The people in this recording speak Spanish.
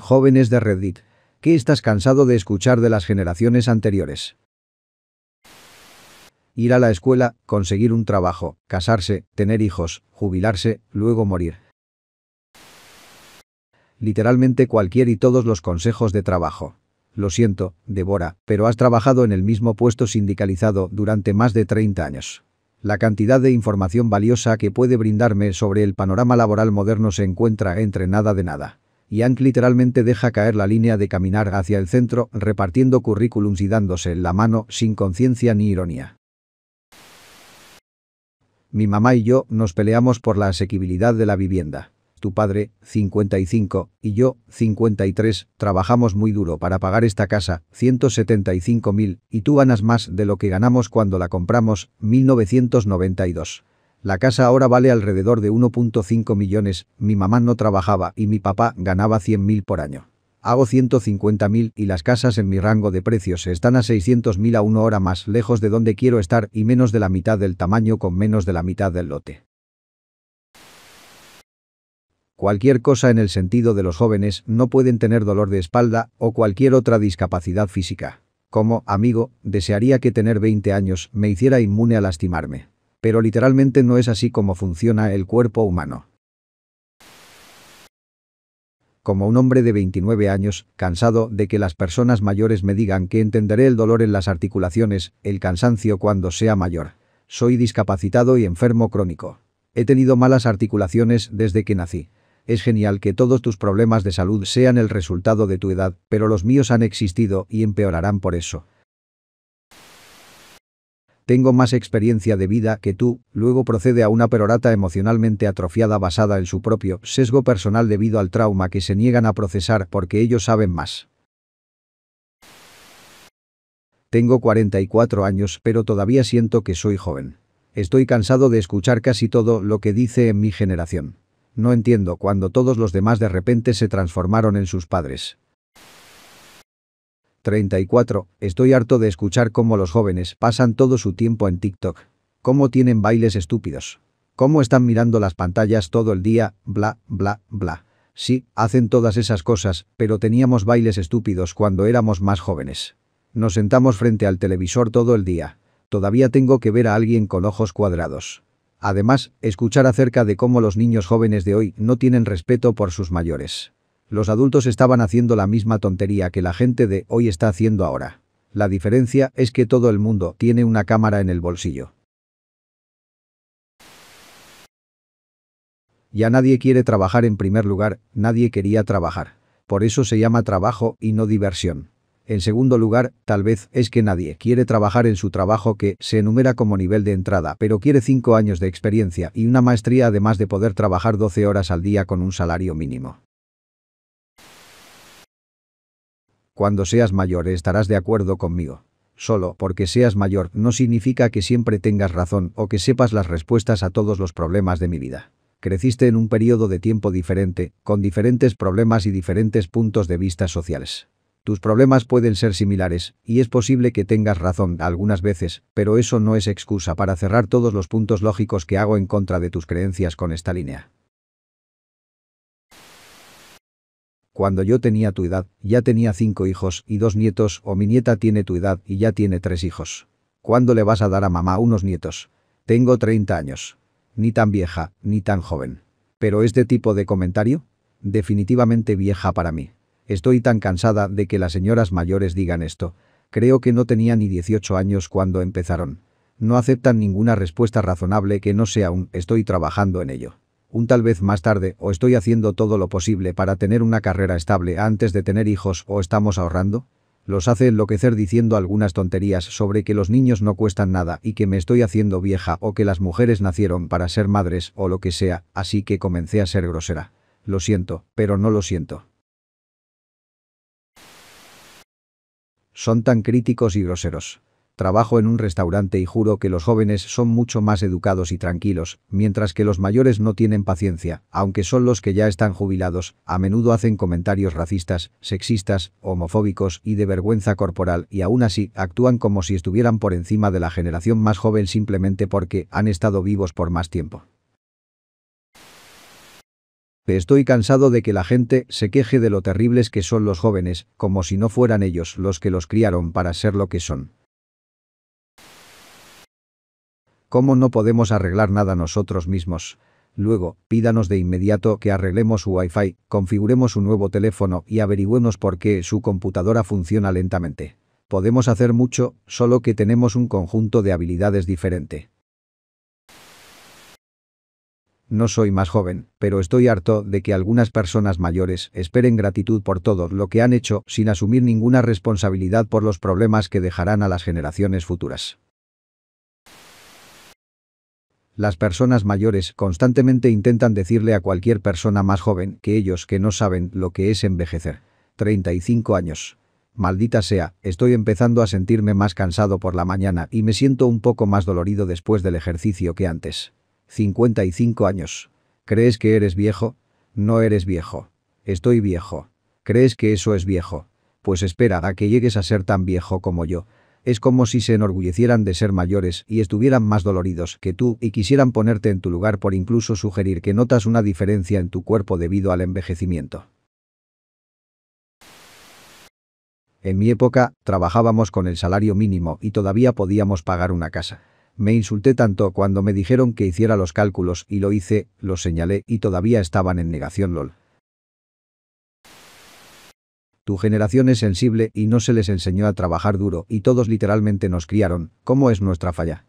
Jóvenes de Reddit, ¿qué estás cansado de escuchar de las generaciones anteriores? Ir a la escuela, conseguir un trabajo, casarse, tener hijos, jubilarse, luego morir. Literalmente cualquier y todos los consejos de trabajo. Lo siento, Devora, pero has trabajado en el mismo puesto sindicalizado durante más de 30 años. La cantidad de información valiosa que puede brindarme sobre el panorama laboral moderno se encuentra entre nada de nada. Yank literalmente deja caer la línea de caminar hacia el centro, repartiendo currículums y dándose la mano sin conciencia ni ironía. Mi mamá y yo nos peleamos por la asequibilidad de la vivienda. Tu padre, 55, y yo, 53, trabajamos muy duro para pagar esta casa, 175.000, y tú ganas más de lo que ganamos cuando la compramos, 1992. La casa ahora vale alrededor de 1.5 millones, mi mamá no trabajaba y mi papá ganaba 100.000 por año. Hago 150.000 y las casas en mi rango de precios están a 600.000 a una hora más lejos de donde quiero estar y menos de la mitad del tamaño con menos de la mitad del lote. Cualquier cosa en el sentido de los jóvenes no pueden tener dolor de espalda o cualquier otra discapacidad física. Como amigo, desearía que tener 20 años me hiciera inmune a lastimarme pero literalmente no es así como funciona el cuerpo humano. Como un hombre de 29 años, cansado de que las personas mayores me digan que entenderé el dolor en las articulaciones, el cansancio cuando sea mayor. Soy discapacitado y enfermo crónico. He tenido malas articulaciones desde que nací. Es genial que todos tus problemas de salud sean el resultado de tu edad, pero los míos han existido y empeorarán por eso. Tengo más experiencia de vida que tú, luego procede a una perorata emocionalmente atrofiada basada en su propio sesgo personal debido al trauma que se niegan a procesar porque ellos saben más. Tengo 44 años pero todavía siento que soy joven. Estoy cansado de escuchar casi todo lo que dice en mi generación. No entiendo cuando todos los demás de repente se transformaron en sus padres. 34. Estoy harto de escuchar cómo los jóvenes pasan todo su tiempo en TikTok. Cómo tienen bailes estúpidos. Cómo están mirando las pantallas todo el día, bla, bla, bla. Sí, hacen todas esas cosas, pero teníamos bailes estúpidos cuando éramos más jóvenes. Nos sentamos frente al televisor todo el día. Todavía tengo que ver a alguien con ojos cuadrados. Además, escuchar acerca de cómo los niños jóvenes de hoy no tienen respeto por sus mayores. Los adultos estaban haciendo la misma tontería que la gente de hoy está haciendo ahora. La diferencia es que todo el mundo tiene una cámara en el bolsillo. Ya nadie quiere trabajar en primer lugar, nadie quería trabajar. Por eso se llama trabajo y no diversión. En segundo lugar, tal vez es que nadie quiere trabajar en su trabajo que se enumera como nivel de entrada, pero quiere 5 años de experiencia y una maestría además de poder trabajar 12 horas al día con un salario mínimo. Cuando seas mayor estarás de acuerdo conmigo. Solo porque seas mayor no significa que siempre tengas razón o que sepas las respuestas a todos los problemas de mi vida. Creciste en un periodo de tiempo diferente, con diferentes problemas y diferentes puntos de vista sociales. Tus problemas pueden ser similares, y es posible que tengas razón algunas veces, pero eso no es excusa para cerrar todos los puntos lógicos que hago en contra de tus creencias con esta línea. Cuando yo tenía tu edad, ya tenía cinco hijos y dos nietos o mi nieta tiene tu edad y ya tiene tres hijos. ¿Cuándo le vas a dar a mamá unos nietos? Tengo 30 años. Ni tan vieja, ni tan joven. Pero este tipo de comentario? Definitivamente vieja para mí. Estoy tan cansada de que las señoras mayores digan esto. Creo que no tenía ni 18 años cuando empezaron. No aceptan ninguna respuesta razonable que no sea un estoy trabajando en ello un tal vez más tarde o estoy haciendo todo lo posible para tener una carrera estable antes de tener hijos o estamos ahorrando? Los hace enloquecer diciendo algunas tonterías sobre que los niños no cuestan nada y que me estoy haciendo vieja o que las mujeres nacieron para ser madres o lo que sea, así que comencé a ser grosera. Lo siento, pero no lo siento. Son tan críticos y groseros. Trabajo en un restaurante y juro que los jóvenes son mucho más educados y tranquilos, mientras que los mayores no tienen paciencia, aunque son los que ya están jubilados, a menudo hacen comentarios racistas, sexistas, homofóbicos y de vergüenza corporal y aún así actúan como si estuvieran por encima de la generación más joven simplemente porque han estado vivos por más tiempo. Estoy cansado de que la gente se queje de lo terribles que son los jóvenes, como si no fueran ellos los que los criaron para ser lo que son. ¿Cómo no podemos arreglar nada nosotros mismos? Luego, pídanos de inmediato que arreglemos su Wi-Fi, configuremos su nuevo teléfono y averigüemos por qué su computadora funciona lentamente. Podemos hacer mucho, solo que tenemos un conjunto de habilidades diferente. No soy más joven, pero estoy harto de que algunas personas mayores esperen gratitud por todo lo que han hecho sin asumir ninguna responsabilidad por los problemas que dejarán a las generaciones futuras. Las personas mayores constantemente intentan decirle a cualquier persona más joven que ellos que no saben lo que es envejecer. 35 años. Maldita sea, estoy empezando a sentirme más cansado por la mañana y me siento un poco más dolorido después del ejercicio que antes. 55 años. ¿Crees que eres viejo? No eres viejo. Estoy viejo. ¿Crees que eso es viejo? Pues espera a que llegues a ser tan viejo como yo. Es como si se enorgullecieran de ser mayores y estuvieran más doloridos que tú y quisieran ponerte en tu lugar por incluso sugerir que notas una diferencia en tu cuerpo debido al envejecimiento. En mi época, trabajábamos con el salario mínimo y todavía podíamos pagar una casa. Me insulté tanto cuando me dijeron que hiciera los cálculos y lo hice, los señalé y todavía estaban en negación LOL. Tu generación es sensible y no se les enseñó a trabajar duro y todos literalmente nos criaron, ¿cómo es nuestra falla?